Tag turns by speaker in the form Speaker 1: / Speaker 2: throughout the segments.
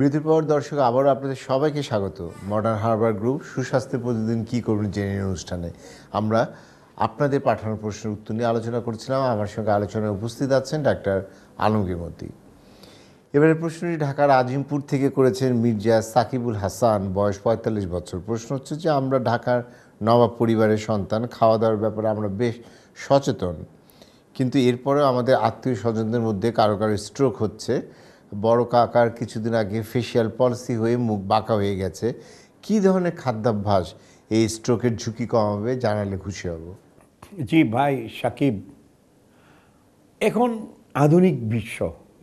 Speaker 1: বিরতির পর দর্শক আবারও আপনাদের সবাইকে স্বাগত মডার্ন হারবার গ্রুপ সুস্বাস্থ্য প্রতিদিন কী করবেন জেনে অনুষ্ঠানে আমরা আপনাদের পাঠানো প্রশ্নের উত্তর নিয়ে আলোচনা করছিলাম আমার সঙ্গে আলোচনায় উপস্থিত আছেন ডাক্তার আলমগী মতি এবারে প্রশ্নটি ঢাকার আজিমপুর থেকে করেছেন মির্জা সাকিবুল হাসান বয়স পঁয়তাল্লিশ বছর প্রশ্ন হচ্ছে যে আমরা ঢাকার নবাব পরিবারের সন্তান খাওয়া দাওয়ার ব্যাপারে আমরা বেশ সচেতন কিন্তু এরপরেও আমাদের আত্মীয় স্বজনদের মধ্যে কারো কারো স্ট্রোক হচ্ছে বড় কাকার কিছুদিন আগে ফেসিয়াল পলিসি হয়ে মুখ বাঁকা হয়ে গেছে কি ধরনের খাদ্যাভ্যাস এই স্ট্রোকের ঝুঁকি কমাবে
Speaker 2: জানালে খুশি হব জি ভাই সাকিব এখন আধুনিক বিশ্ব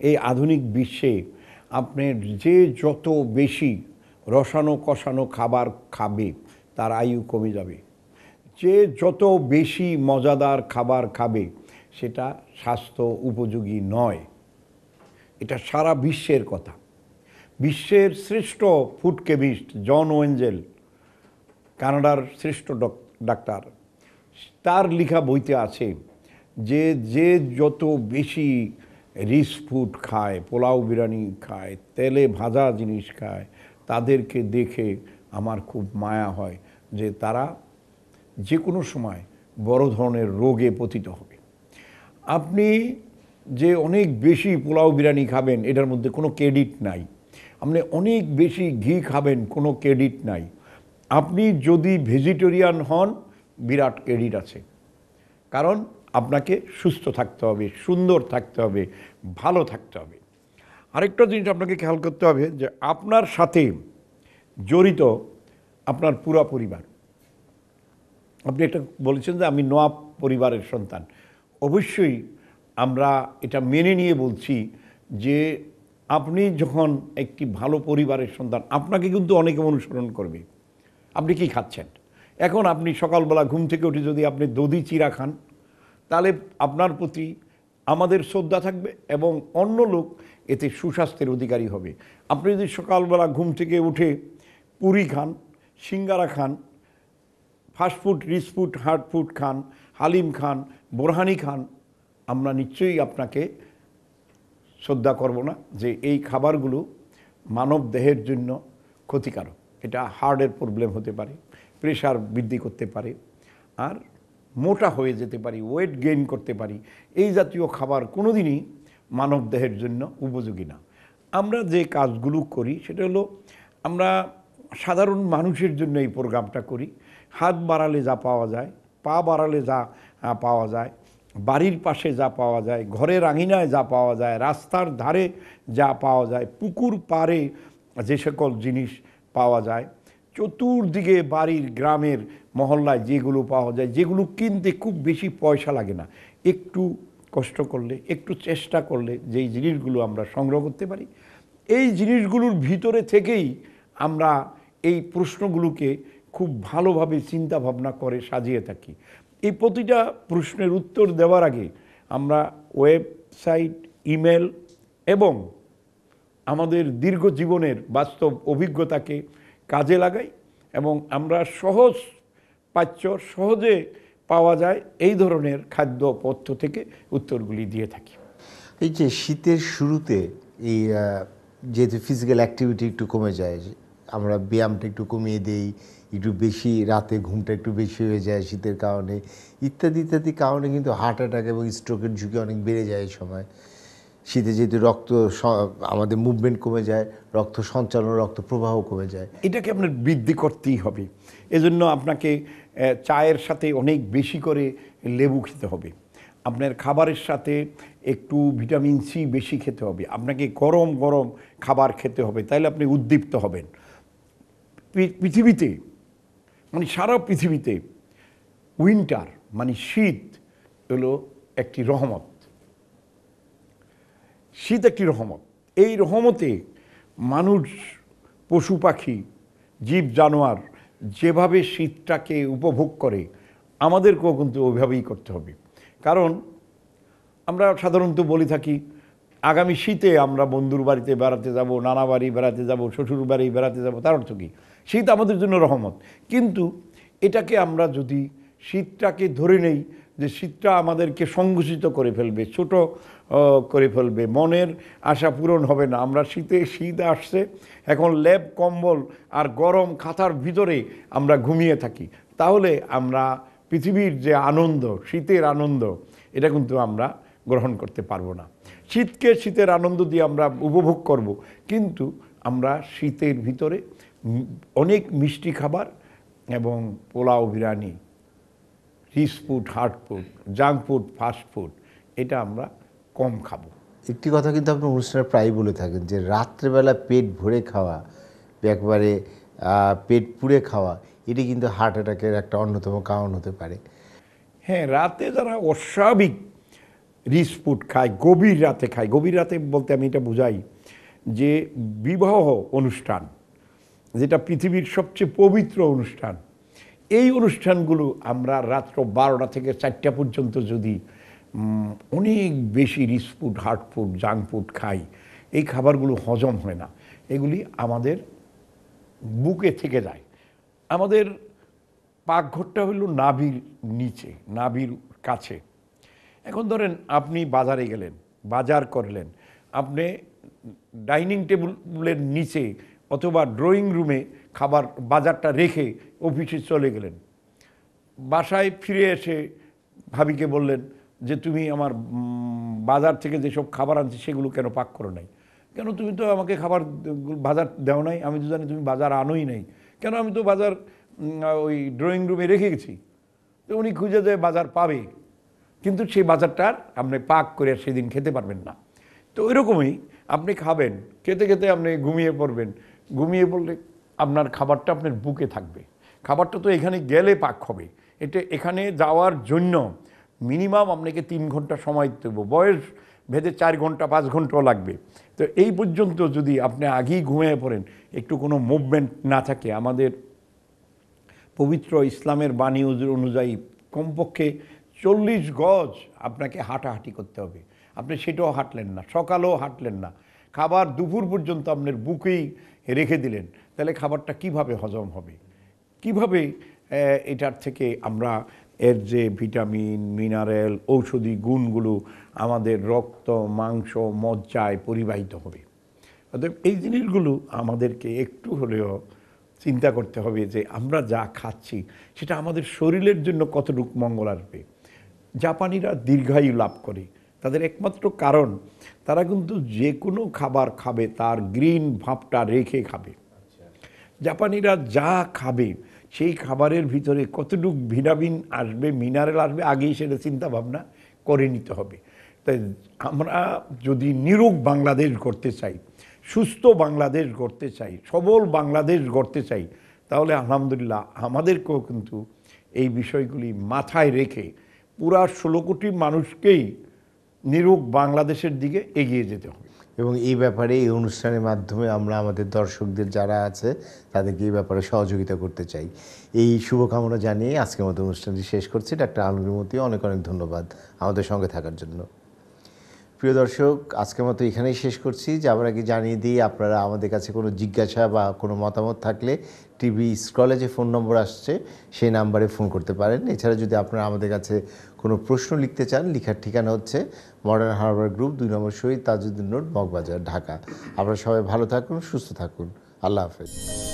Speaker 2: এই আধুনিক বিশ্বে আপনার যে যত বেশি রসানো কষানো খাবার খাবে তার আয়ু কমে যাবে যে যত বেশি মজাদার খাবার খাবে সেটা স্বাস্থ্য উপযোগী নয় এটা সারা বিশ্বের কথা বিশ্বের শ্রেষ্ঠ ফুড কেমিস্ট জন ওয়েঞ্জেল কানাডার শ্রেষ্ঠ ডাক্তার তার লেখা বইতে আছে যে যে যত বেশি রিচ ফুড খায় পোলাও বিরিয়ানি খায় তেলে ভাজা জিনিস খায় তাদেরকে দেখে আমার খুব মায়া হয় যে তারা যে কোনো সময় বড় ধরনের রোগে পতিত হবে আপনি যে অনেক বেশি পোলাও বিরিয়ানি খাবেন এটার মধ্যে কোনো ক্রেডিট নাই আপনি অনেক বেশি ঘি খাবেন কোনো ক্রেডিট নাই আপনি যদি ভেজিটেরিয়ান হন বিরাট ক্রেডিট আছে কারণ আপনাকে সুস্থ থাকতে হবে সুন্দর থাকতে হবে ভালো থাকতে হবে আরেকটা জিনিস আপনাকে খেয়াল করতে হবে যে আপনার সাথে জড়িত আপনার পুরা পরিবার আপনি একটা বলেছেন যে আমি নোয়াব পরিবারের সন্তান অবশ্যই আমরা এটা মেনে নিয়ে বলছি যে আপনি যখন একটি ভালো পরিবারের সন্তান আপনাকে কিন্তু অনেকে অনুসরণ করবে আপনি কি খাচ্ছেন এখন আপনি সকালবেলা ঘুম থেকে উঠে যদি আপনি দধি চিরা খান তাহলে আপনার প্রতি আমাদের শ্রদ্ধা থাকবে এবং অন্য লোক এতে সুস্বাস্থ্যের অধিকারী হবে আপনি যদি সকালবেলা ঘুম থেকে উঠে পুরি খান সিঙ্গারা খান fast food rich food hard food খান হালিম খান বোরহানি খান আমরা নিশ্চয়ই আপনাকে শ্রদ্ধা করব না যে এই খাবারগুলো মানব দেহের জন্য ক্ষতিকারক এটা হার্টের প্রবলেম হতে পারে প্রেশার বৃদ্ধি করতে পারে আর মোটা হয়ে যেতে পারি ওয়েট গেইন করতে পারি এই জাতীয় খাবার কোনো দিনই মানব দেহের জন্য উপযোগী না আমরা যে কাজগুলো করি সেটা হলো আমরা সাধারণ মানুষের জন্য এই প্রোগ্রামটা করি হাত বাড়ালে যা পাওয়া যায় পা বাড়ালে যা পাওয়া যায় বাড়ির পাশে যা পাওয়া যায় ঘরের আঙিনায় যা পাওয়া যায় রাস্তার ধারে যা পাওয়া যায় পুকুর পাড়ে যে সকল জিনিস পাওয়া যায় চতুর্দিকে বাড়ির গ্রামের মহল্লায় যেগুলো পাওয়া যায় যেগুলো কিনতে খুব বেশি পয়সা লাগে না একটু কষ্ট করলে একটু চেষ্টা করলে যেই জিনিসগুলো আমরা সংগ্রহ করতে পারি এই জিনিসগুলোর ভিতরে থেকেই আমরা এই প্রশ্নগুলোকে খুব ভালোভাবে চিন্তাভাবনা করে সাজিয়ে থাকি এই প্রতিটা প্রশ্নের উত্তর দেওয়ার আগে আমরা ওয়েবসাইট ইমেল এবং আমাদের দীর্ঘ জীবনের বাস্তব অভিজ্ঞতাকে কাজে লাগাই এবং আমরা সহজ পাচ্য সহজে পাওয়া যায় এই ধরনের খাদ্য পথ্য থেকে উত্তরগুলি দিয়ে থাকি
Speaker 1: এই যে শীতের শুরুতে এই যেহেতু ফিজিক্যাল অ্যাক্টিভিটি একটু কমে যায় আমরা ব্যায়ামটা একটু কমিয়ে দিই একটু বেশি রাতে ঘুমটা একটু বেশি হয়ে যায় শীতের কারণে ইত্যাদি ইত্যাদি কারণে কিন্তু হার্ট অ্যাটাক এবং স্ট্রোকের ঝুঁকি অনেক বেড়ে যায় এই সময় শীতে যেহেতু রক্ত আমাদের মুভমেন্ট কমে যায় রক্ত সঞ্চালন রক্ত
Speaker 2: প্রবাহ কমে যায় এটাকে আপনার বৃদ্ধি করতেই হবে এজন্য আপনাকে চায়ের সাথে অনেক বেশি করে লেবু খেতে হবে আপনার খাবারের সাথে একটু ভিটামিন সি বেশি খেতে হবে আপনাকে গরম গরম খাবার খেতে হবে তাইলে আপনি উদ্দীপ্ত হবেন পৃথিবীতে মানে সারা পৃথিবীতে উইন্টার মানে শীত হলো একটি রহমত শীত একটি রহমত এই রহমতে মানুষ পশু পাখি জীব জানোয়ার যেভাবে শীতটাকে উপভোগ করে আমাদেরকেও কিন্তু ওইভাবেই করতে হবে কারণ আমরা সাধারণত বলে থাকি আগামী শীতে আমরা বন্ধুর বাড়িতে বেড়াতে যাব নানা বাড়ি বেড়াতে যাবো শ্বশুর বাড়ি বেড়াতে যাব তার অর্থ কী শীত আমাদের জন্য রহমত কিন্তু এটাকে আমরা যদি শীতটাকে ধরে নেই যে শীতটা আমাদেরকে সংঘোষিত করে ফেলবে ছোট করে ফেলবে মনের আশা পূরণ হবে না আমরা শীতে শীত আসছে এখন ল্যাব কম্বল আর গরম খাতার ভিতরে আমরা ঘুমিয়ে থাকি তাহলে আমরা পৃথিবীর যে আনন্দ শীতের আনন্দ এটা কিন্তু আমরা গ্রহণ করতে পারবো না শীতকে শীতের আনন্দ দিয়ে আমরা উপভোগ করব কিন্তু আমরা শীতের ভিতরে অনেক মিষ্টি খাবার এবং pulao biryani rich food hard food junk food fast food এটা আমরা
Speaker 1: কম খাবো একটি কথা কিন্তু আপনি অনুষ্ঠানে প্রায় বলে থাকেন যে রাত্রেবেলা পেট ভরে খাওয়া একবারে পেট পুড়ে খাওয়া এটি কিন্তু হার্ট অ্যাটাকের একটা অন্যতম কারণ
Speaker 2: হতে পারে হ্যাঁ রাতে যারা অস্বাভাবিক রিচ ফুড খায় গভীর রাতে খায় গভীর রাতে বলতে আমি এটা বুঝাই যে বিবাহ অনুষ্ঠান যেটা পৃথিবীর সবচেয়ে পবিত্র অনুষ্ঠান এই অনুষ্ঠানগুলো আমরা রাত্র বারোটা থেকে চারটা পর্যন্ত যদি অনেক বেশি rich food hard food junk food খাই এই খাবারগুলো হজম হয় না এগুলি আমাদের বুকে থেকে যায় আমাদের পাকঘরটা হলো নাভির নিচে নাভির কাছে এখন ধরেন আপনি বাজারে গেলেন বাজার করলেন আপনি ডাইনিং টেবিলের নিচে অথবা ড্রয়িং রুমে খাবার বাজারটা রেখে অফিসে চলে গেলেন বাসায় ফিরে এসে ভাবিকে বললেন যে তুমি আমার বাজার থেকে যেসব খাবার আনছি সেগুলো কেন পাক করো নাই কেন তুমি তো আমাকে খাবার বাজার দেও নাই আমি তো জানি তুমি বাজার আনোই নাই কেন আমি তো বাজার ওই ড্রয়িং রুমে রেখে গেছি তো উনি খুঁজে দেয় বাজার পাবে কিন্তু সেই বাজারটা আপনি পাক করে সেদিন খেতে পারবেন না তো ওইরকমই আপনি খাবেন খেতে খেতে আপনি ঘুমিয়ে পড়বেন ঘুমিয়ে পড়লে আপনার খাবারটা আপনার বুকে থাকবে খাবারটা তো এখানে গেলে পাক হবে এটা এখানে যাওয়ার জন্য মিনিমাম আপনাকে তিন ঘন্টা সময় দেবো বয়স ভেদে চার ঘন্টা পাঁচ ঘন্টাও লাগবে তো এই পর্যন্ত যদি আপনি আগেই ঘুমিয়ে পড়েন একটু কোনো মুভমেন্ট না থাকে আমাদের পবিত্র ইসলামের বাণী অনুযায়ী কমপক্ষে চল্লিশ গজ আপনাকে হাঁটাহাঁটি করতে হবে আপনি সেটাও হাঁটলেন না সকালেও হাঁটলেন না খাবার দুপুর পর্যন্ত আপনার বুকেই রেখে দিলেন তাহলে খাবারটা কিভাবে হজম হবে কিভাবে এটার থেকে আমরা এর যে ভিটামিন মিনারেল ঔষধি গুণগুলো আমাদের রক্ত মাংস মজ্জায় পরিবাহিত হবে অতএব এই জিনিসগুলো আমাদেরকে একটু হলেও চিন্তা করতে হবে যে আমরা যা খাচ্ছি সেটা আমাদের শরীরের জন্য কতটুকু মঙ্গল আসবে জাপানিরা দীর্ঘায়ু লাভ করে তাদের একমাত্র কারণ তারা কিন্তু যে কোনো খাবার খাবে তার গ্রিন ভাবটা রেখে খাবে জাপানিরা যা খাবে সেই খাবারের ভিতরে কতটুকু ভিটামিন আসবে মিনারেল আসবে আগেই সেটা চিন্তা ভাবনা করে নিতে হবে তাই আমরা যদি নিরোগ বাংলাদেশ করতে চাই সুস্থ বাংলাদেশ করতে চাই সবল বাংলাদেশ গড়তে চাই তাহলে আলহামদুলিল্লাহ আমাদেরকেও কিন্তু এই বিষয়গুলি মাথায় রেখে পুরা ষোলো কোটি মানুষকেই নিরোগ বাংলাদেশের দিকে এগিয়ে যেতে হবে এবং এই ব্যাপারে এই অনুষ্ঠানের মাধ্যমে আমরা আমাদের দর্শকদের
Speaker 1: যারা আছে তাদেরকে এই ব্যাপারে সহযোগিতা করতে চাই এই শুভকামনা জানিয়ে আজকের মতো অনুষ্ঠানটি শেষ করছি ডাক্তার আলমীর মতি অনেক অনেক ধন্যবাদ আমাদের সঙ্গে থাকার জন্য প্রিয় দর্শক আজকের মতো এখানেই শেষ করছি যাবার আগে জানিয়ে দিই আপনারা আমাদের কাছে কোনো জিজ্ঞাসা বা কোনো মতামত থাকলে টিভি স্ক্রলে যে ফোন নম্বর আসছে সেই নাম্বারে ফোন করতে পারেন এছাড়া যদি আপনারা আমাদের কাছে কোনো প্রশ্ন লিখতে চান লিখার ঠিকানা হচ্ছে মডার্ন হারবার গ্রুপ দুই নম্বর শহীদ তাজুদ্দিন রোড মগবাজার ঢাকা আপনারা সবাই ভালো থাকুন সুস্থ থাকুন আল্লাহ হাফেজ